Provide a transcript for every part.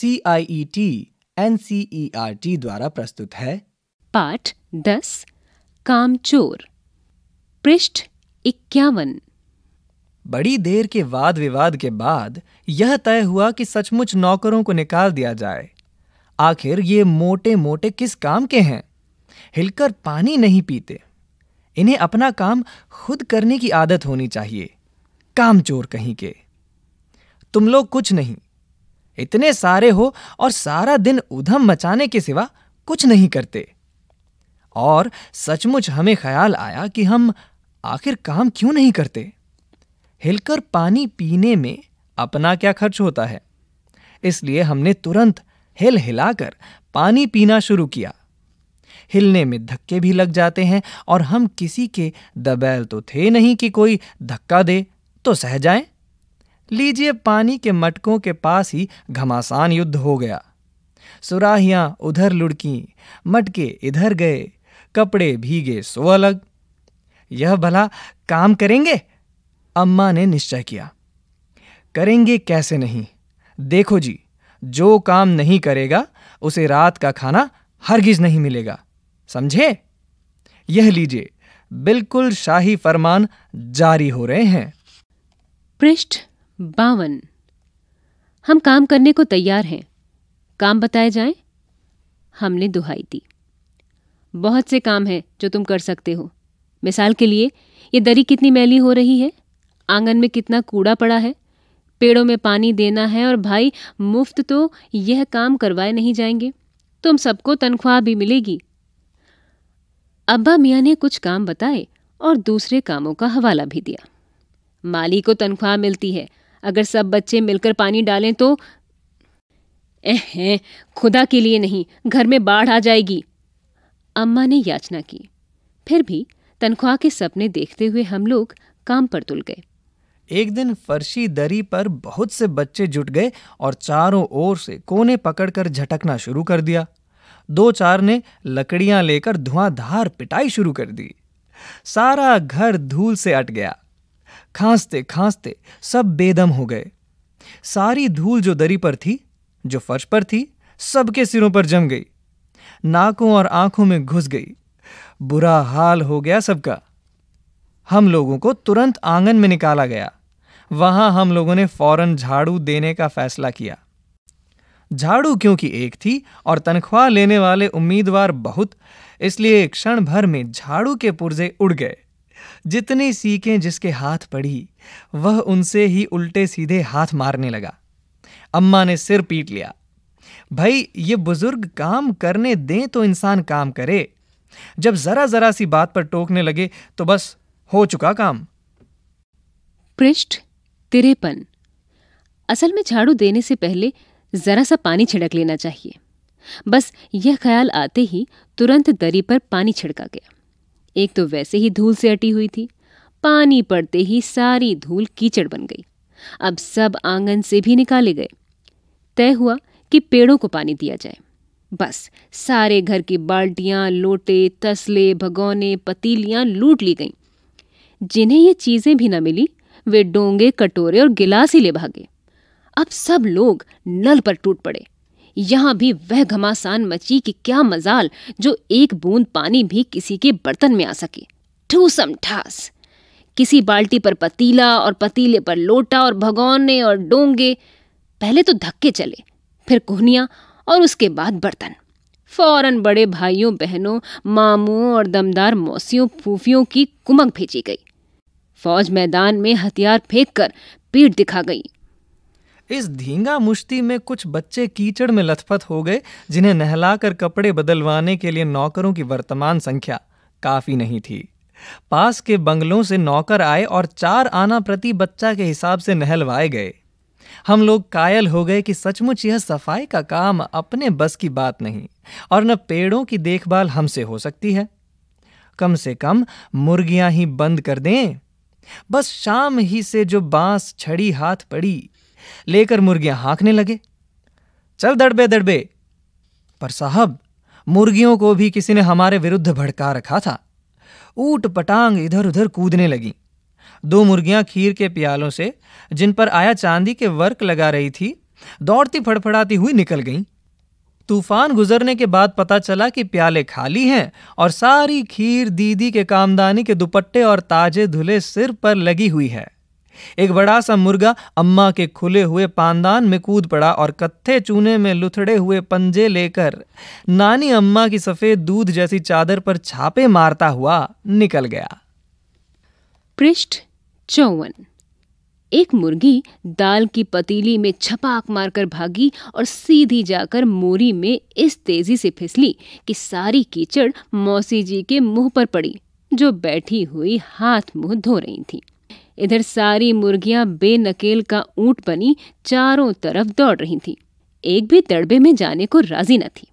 C I E T N C E R T द्वारा प्रस्तुत है पाठ दस कामचोर पृष्ठ इक्यावन बड़ी देर के वाद विवाद के बाद यह तय हुआ कि सचमुच नौकरों को निकाल दिया जाए आखिर ये मोटे मोटे किस काम के हैं हिलकर पानी नहीं पीते इन्हें अपना काम खुद करने की आदत होनी चाहिए कामचोर कहीं के तुम लोग कुछ नहीं इतने सारे हो और सारा दिन उधम मचाने के सिवा कुछ नहीं करते और सचमुच हमें ख्याल आया कि हम आखिर काम क्यों नहीं करते हिलकर पानी पीने में अपना क्या खर्च होता है इसलिए हमने तुरंत हिल हिलाकर पानी पीना शुरू किया हिलने में धक्के भी लग जाते हैं और हम किसी के दबैल तो थे नहीं कि कोई धक्का दे तो सह जाएं लीजिए पानी के मटकों के पास ही घमासान युद्ध हो गया सुराहियां उधर लुड़की मटके इधर गए कपड़े भीगे सो अलग यह भला काम करेंगे अम्मा ने निश्चय किया करेंगे कैसे नहीं देखो जी जो काम नहीं करेगा उसे रात का खाना हरगिज नहीं मिलेगा समझे यह लीजिए बिल्कुल शाही फरमान जारी हो रहे हैं पृष्ठ बावन हम काम करने को तैयार हैं काम बताए जाए हमने दुहाई दी बहुत से काम हैं जो तुम कर सकते हो मिसाल के लिए ये दरी कितनी मैली हो रही है आंगन में कितना कूड़ा पड़ा है पेड़ों में पानी देना है और भाई मुफ्त तो यह काम करवाए नहीं जाएंगे तुम सबको तनख्वाह भी मिलेगी अब्बा मियाँ ने कुछ काम बताए और दूसरे कामों का हवाला भी दिया माली को तनख्वाह मिलती है अगर सब बच्चे मिलकर पानी डालें तो हैं खुदा के लिए नहीं घर में बाढ़ आ जाएगी अम्मा ने याचना की फिर भी तनख्वाह के सपने देखते हुए हम लोग काम पर तुल गए एक दिन फर्शी दरी पर बहुत से बच्चे जुट गए और चारों ओर से कोने पकड़कर झटकना शुरू कर दिया दो चार ने लकड़ियां लेकर धुआंधार पिटाई शुरू कर दी सारा घर धूल से अट गया खांसते खांसते सब बेदम हो गए सारी धूल जो दरी पर थी जो फर्श पर थी सबके सिरों पर जम गई नाकों और आंखों में घुस गई बुरा हाल हो गया सबका हम लोगों को तुरंत आंगन में निकाला गया वहां हम लोगों ने फौरन झाड़ू देने का फैसला किया झाड़ू क्योंकि एक थी और तनख्वाह लेने वाले उम्मीदवार बहुत इसलिए क्षण भर में झाड़ू के पुर्जे उड़ गए जितनी सीखें जिसके हाथ पड़ी वह उनसे ही उल्टे सीधे हाथ मारने लगा अम्मा ने सिर पीट लिया भाई ये बुजुर्ग काम करने दें तो इंसान काम करे जब जरा जरा सी बात पर टोकने लगे तो बस हो चुका काम पृष्ठ तिरेपन असल में झाड़ू देने से पहले जरा सा पानी छिड़क लेना चाहिए बस यह ख्याल आते ही तुरंत दरी पर पानी छिड़का गया एक तो वैसे ही धूल से अटी हुई थी पानी पड़ते ही सारी धूल कीचड़ बन गई अब सब आंगन से भी निकाले गए तय हुआ कि पेड़ों को पानी दिया जाए बस सारे घर की बाल्टियां लोटे तसले भगौने पतीलियां लूट ली गईं जिन्हें ये चीज़ें भी न मिली वे डोंगे कटोरे और गिलास ही ले भागे अब सब लोग नल पर टूट पड़े यहाँ भी वह घमासान मची कि क्या मजाल जो एक बूंद पानी भी किसी के बर्तन में आ सके ठूसम ठास किसी बाल्टी पर पतीला और पतीले पर लोटा और भगौने और डोंगे पहले तो धक्के चले फिर कोहनिया और उसके बाद बर्तन फौरन बड़े भाइयों बहनों मामों और दमदार मौसियों फूफियों की कुमक भेजी गई फौज मैदान में हथियार फेंक कर पीठ दिखा गई इस धींगा मुश्ती में कुछ बच्चे कीचड़ में लथपथ हो गए जिन्हें नहलाकर कपड़े बदलवाने के लिए नौकरों की वर्तमान संख्या काफी नहीं थी पास के बंगलों से नौकर आए और चार आना प्रति बच्चा के हिसाब से नहलवाए गए हम लोग कायल हो गए कि सचमुच यह सफाई का काम अपने बस की बात नहीं और न पेड़ों की देखभाल हमसे हो सकती है कम से कम मुर्गियां ही बंद कर दें बस शाम ही से जो बांस छड़ी हाथ पड़ी लेकर मुर्गियां हाँकने लगे चल दड़बे दड़बे पर साहब मुर्गियों को भी किसी ने हमारे विरुद्ध भड़का रखा था ऊट पटांग इधर उधर कूदने लगी दो मुर्गियां खीर के प्यालों से जिन पर आया चांदी के वर्क लगा रही थी दौड़ती फड़फड़ाती हुई निकल गईं तूफान गुजरने के बाद पता चला कि प्याले खाली हैं और सारी खीर दीदी के कामदानी के दुपट्टे और ताजे धुले सिर पर लगी हुई है एक बड़ा सा मुर्गा अम्मा के खुले हुए पानदान में कूद पड़ा और कत्थे चूने में लुथड़े हुए पंजे लेकर नानी अम्मा की सफ़ेद दूध जैसी चादर पर छापे मारता हुआ निकल गया पृष्ठ चौवन एक मुर्गी दाल की पतीली में छपाक मारकर भागी और सीधी जाकर मोरी में इस तेजी से फिसली कि सारी कीचड़ मौसी जी के मुंह पर पड़ी जो बैठी हुई हाथ मुंह धो रही थी इधर सारी मुर्गियां बेनकेल का ऊंट बनी चारों तरफ दौड़ रही थी एक भी तड़बे में जाने को राजी न थी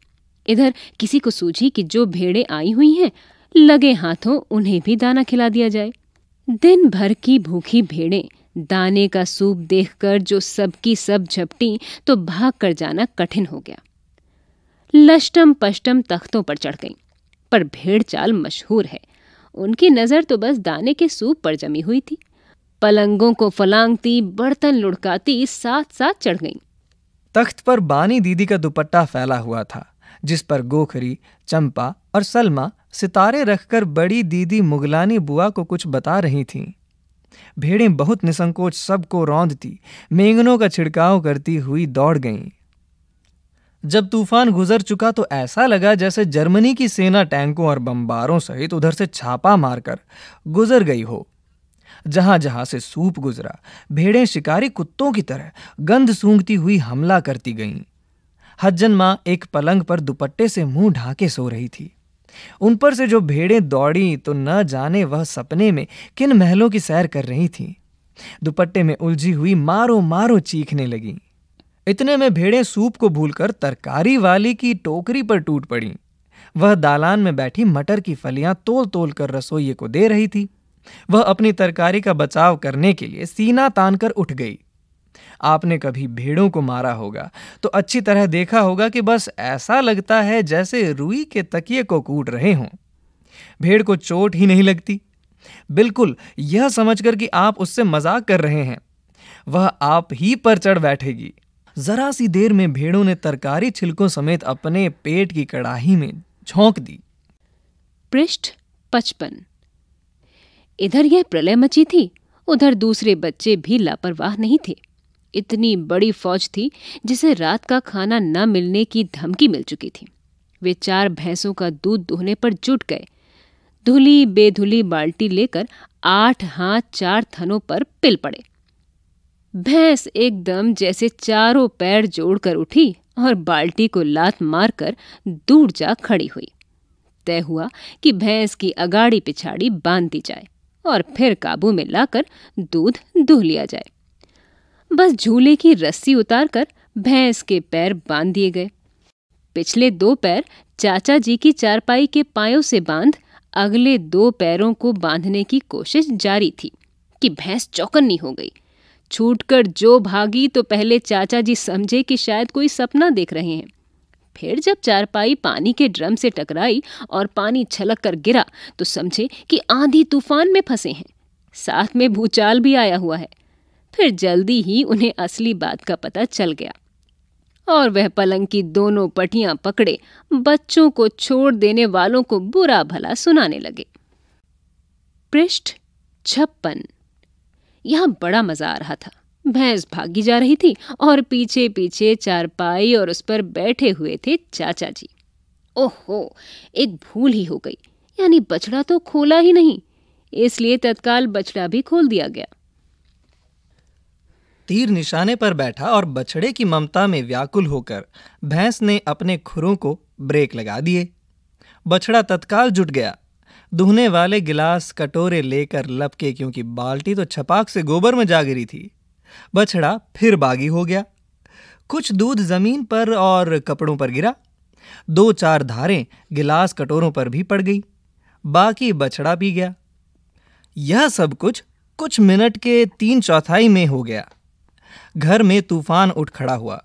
इधर किसी को सूझी कि जो भेड़े आई हुई हैं लगे हाथों उन्हें भी दाना खिला दिया जाए दिन भर की भूखी भेड़े दाने का सूप देखकर जो सबकी सब झपटी तो भाग कर जाना कठिन हो गया लष्टम पष्टम तख्तों पर चढ़ गई पर भेड़ चाल मशहूर है उनकी नज़र तो बस दाने के सूप पर जमी हुई थी पलंगों को फलांगती बर्तन लुढ़काती साथ साथ चढ़ गईं तख्त पर बानी दीदी का दुपट्टा फैला हुआ था जिस पर गोखरी चंपा और सलमा सितारे रखकर बड़ी दीदी मुगलानी बुआ को कुछ बता रही थीं भेड़ें बहुत निसंकोच सबको रौंदती मेंगनों का छिड़काव करती हुई दौड़ गईं जब तूफान गुजर चुका तो ऐसा लगा जैसे जर्मनी की सेना टैंकों और बम्बारों सहित उधर से छापा मारकर गुजर गई हो जहां जहां से सूप गुजरा भेड़ें शिकारी कुत्तों की तरह गंध सूंघती हुई हमला करती गईं हज्जन माँ एक पलंग पर दुपट्टे से मुंह ढाके सो रही थी उन पर से जो भेड़ें दौड़ी तो न जाने वह सपने में किन महलों की सैर कर रही थी दुपट्टे में उलझी हुई मारो मारो चीखने लगी इतने में भेड़ें सूप को भूलकर तरकारी वाली की टोकरी पर टूट पड़ी वह दालान में बैठी मटर की फलियां तोल तोल कर रसोइये को दे रही थी वह अपनी तरकारी का बचाव करने के लिए सीना तान कर उठ गई आपने कभी भेड़ों को मारा होगा तो अच्छी तरह देखा होगा कि बस ऐसा लगता है जैसे रुई के तकिए को कूट रहे हों भेड़ को चोट ही नहीं लगती बिल्कुल यह समझकर कि आप उससे मजाक कर रहे हैं वह आप ही पर चढ़ बैठेगी जरा सी देर में भेड़ों ने तरकारी छिलकों समेत अपने पेट की कड़ाही में झोंक दी पृष्ठ पचपन इधर यह प्रलय मची थी उधर दूसरे बच्चे भी लापरवाह नहीं थे इतनी बड़ी फौज थी जिसे रात का खाना न मिलने की धमकी मिल चुकी थी वे चार भैंसों का दूध दुहने पर जुट गए धुली बेधुली बाल्टी लेकर आठ हाथ चार थनों पर पिल पड़े भैंस एकदम जैसे चारों पैर जोड़कर उठी और बाल्टी को लात मारकर दूर जा खड़ी हुई तय हुआ कि भैंस की अगाड़ी पिछाड़ी बांध दी जाए और फिर काबू में लाकर दूध दूह लिया जाए बस झूले की रस्सी उतारकर भैंस के पैर बांध दिए गए पिछले दो पैर चाचा जी की चारपाई के पायों से बांध अगले दो पैरों को बांधने की कोशिश जारी थी कि भैंस चौकन्नी हो गई छूटकर जो भागी तो पहले चाचा जी समझे कि शायद कोई सपना देख रहे हैं फिर जब चारपाई पानी के ड्रम से टकराई और पानी छलक कर गिरा तो समझे कि आंधी तूफान में फंसे हैं साथ में भूचाल भी आया हुआ है फिर जल्दी ही उन्हें असली बात का पता चल गया और वह पलंग की दोनों पटियां पकड़े बच्चों को छोड़ देने वालों को बुरा भला सुनाने लगे पृष्ठ छप्पन यहां बड़ा मजा आ रहा था भैंस भागी जा रही थी और पीछे पीछे चारपाई और उस पर बैठे हुए थे चाचा जी ओहो एक भूल ही हो गई यानी बछड़ा तो खोला ही नहीं इसलिए तत्काल बछड़ा भी खोल दिया गया तीर निशाने पर बैठा और बछड़े की ममता में व्याकुल होकर भैंस ने अपने खुरों को ब्रेक लगा दिए बछड़ा तत्काल जुट गया दुहने वाले गिलास कटोरे लेकर लपके क्योंकि बाल्टी तो छपाक से गोबर में जा गिरी थी बछड़ा फिर बागी हो गया कुछ दूध जमीन पर और कपड़ों पर गिरा दो चार धारें गिलास कटोरों पर भी पड़ गई बाकी बछड़ा पी गया यह सब कुछ कुछ मिनट के तीन चौथाई में हो गया घर में तूफान उठ खड़ा हुआ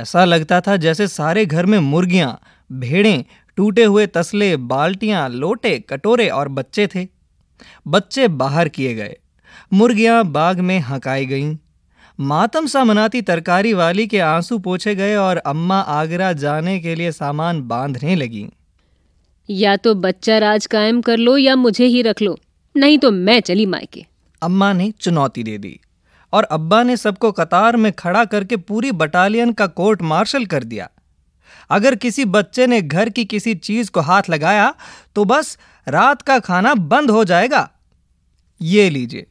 ऐसा लगता था जैसे सारे घर में मुर्गियां भेड़ें टूटे हुए तसले बाल्टियां लोटे कटोरे और बच्चे थे बच्चे बाहर किए गए मुर्गियां बाग में हकाई गईं मातम सा मनाती तरकारी वाली के आंसू पोछे गए और अम्मा आगरा जाने के लिए सामान बांधने लगी या तो बच्चा राज कायम कर लो या मुझे ही रख लो नहीं तो मैं चली मायके अम्मा ने चुनौती दे दी और अब्बा ने सबको कतार में खड़ा करके पूरी बटालियन का कोर्ट मार्शल कर दिया अगर किसी बच्चे ने घर की किसी चीज को हाथ लगाया तो बस रात का खाना बंद हो जाएगा ये लीजिए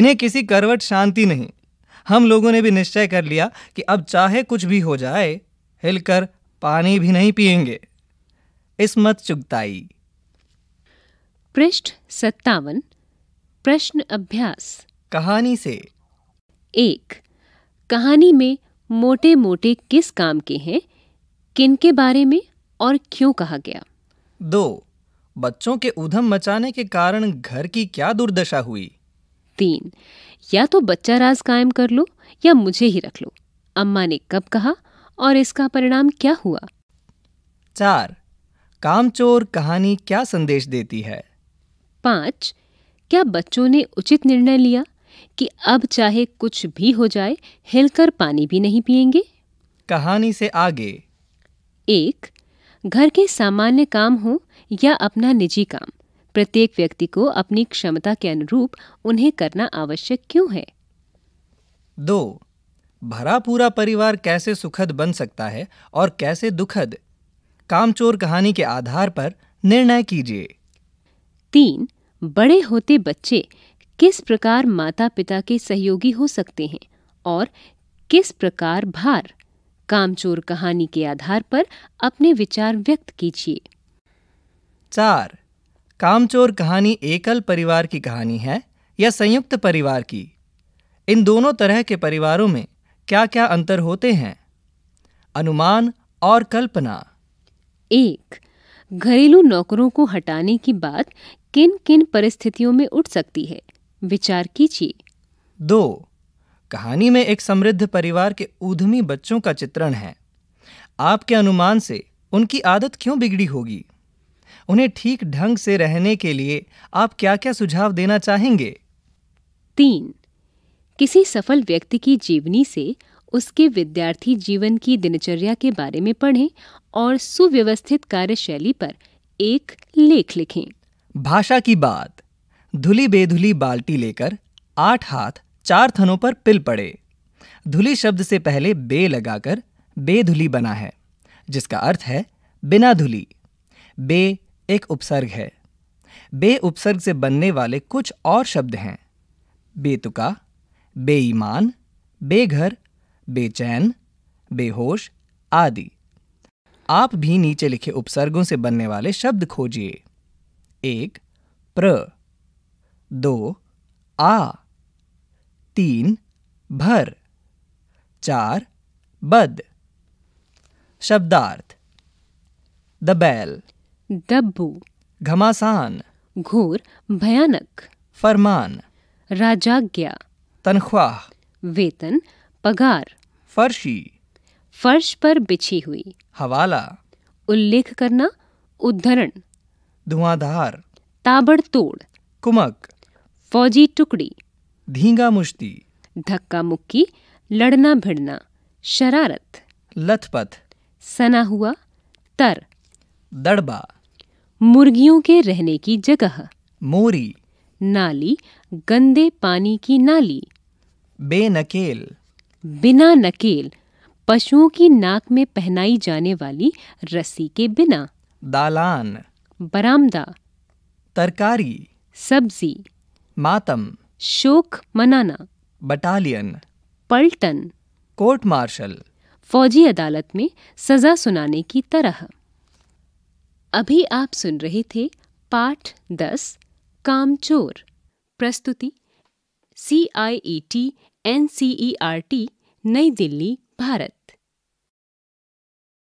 इन्हें किसी करवट शांति नहीं हम लोगों ने भी निश्चय कर लिया कि अब चाहे कुछ भी हो जाए हिलकर पानी भी नहीं पिएंगे इसमत चुगताई पृष्ठ सत्तावन प्रश्न अभ्यास कहानी से एक कहानी में मोटे मोटे किस काम के हैं किन के बारे में और क्यों कहा गया दो बच्चों के उधम मचाने के कारण घर की क्या दुर्दशा हुई तीन या तो बच्चा राज कायम कर लो या मुझे ही रख लो अम्मा ने कब कहा और इसका परिणाम क्या हुआ चार कामचोर कहानी क्या संदेश देती है पांच क्या बच्चों ने उचित निर्णय लिया कि अब चाहे कुछ भी हो जाए हिलकर पानी भी नहीं पिएंगे कहानी से आगे एक घर के सामान्य काम हो या अपना निजी काम प्रत्येक व्यक्ति को अपनी क्षमता के अनुरूप उन्हें करना आवश्यक क्यों है दो भरा पूरा परिवार कैसे सुखद बन सकता है और कैसे दुखद कामचोर कहानी के आधार पर निर्णय कीजिए तीन बड़े होते बच्चे किस प्रकार माता पिता के सहयोगी हो सकते हैं और किस प्रकार भार कामचोर कहानी के आधार पर अपने विचार व्यक्त कीजिए चार कामचोर कहानी एकल परिवार की कहानी है या संयुक्त परिवार की इन दोनों तरह के परिवारों में क्या क्या अंतर होते हैं अनुमान और कल्पना एक घरेलू नौकरों को हटाने की बात किन किन परिस्थितियों में उठ सकती है विचार कीजिए दो कहानी में एक समृद्ध परिवार के ऊधमी बच्चों का चित्रण है आपके अनुमान से उनकी आदत क्यों बिगड़ी होगी उन्हें ठीक ढंग से रहने के लिए आप क्या क्या सुझाव देना चाहेंगे तीन किसी सफल व्यक्ति की जीवनी से उसके विद्यार्थी जीवन की दिनचर्या के बारे में पढ़ें और सुव्यवस्थित कार्यशैली पर एक लेख लिखें भाषा की बात धुली बेधुली बाल्टी लेकर आठ हाथ चार थनों पर पिल पड़े धुली शब्द से पहले बे लगाकर बेधुली बना है जिसका अर्थ है बिना धुली बे एक उपसर्ग है बे उपसर्ग से बनने वाले कुछ और शब्द हैं बेतुका बेईमान बेघर बेचैन बेहोश आदि आप भी नीचे लिखे उपसर्गों से बनने वाले शब्द खोजिए एक प्र दो आ तीन भर चार बद शब्दार्थ द बैल डब्बू घमासान घोर भयानक फरमान राजाज्ञा तनख्वाह वेतन पगार फर्शी फर्श पर बिछी हुई हवाला उल्लेख करना उद्धरण धुआंधार ताबड़तोड़ कुमक फौजी टुकड़ी धींगा मुश्ती धक्का मुक्की लड़ना भिड़ना शरारत लथपथ सना हुआ तर दड़बा मुर्गियों के रहने की जगह मोरी नाली गंदे पानी की नाली बेनकेल बिना नकेल पशुओं की नाक में पहनाई जाने वाली रस्सी के बिना दालान बरामदा तरकारी सब्जी मातम शोक मनाना बटालियन पलटन कोर्ट मार्शल फौजी अदालत में सजा सुनाने की तरह अभी आप सुन रहे थे पाठ दस कामचोर प्रस्तुति C I E T N C E R T Nai Delhi Bharat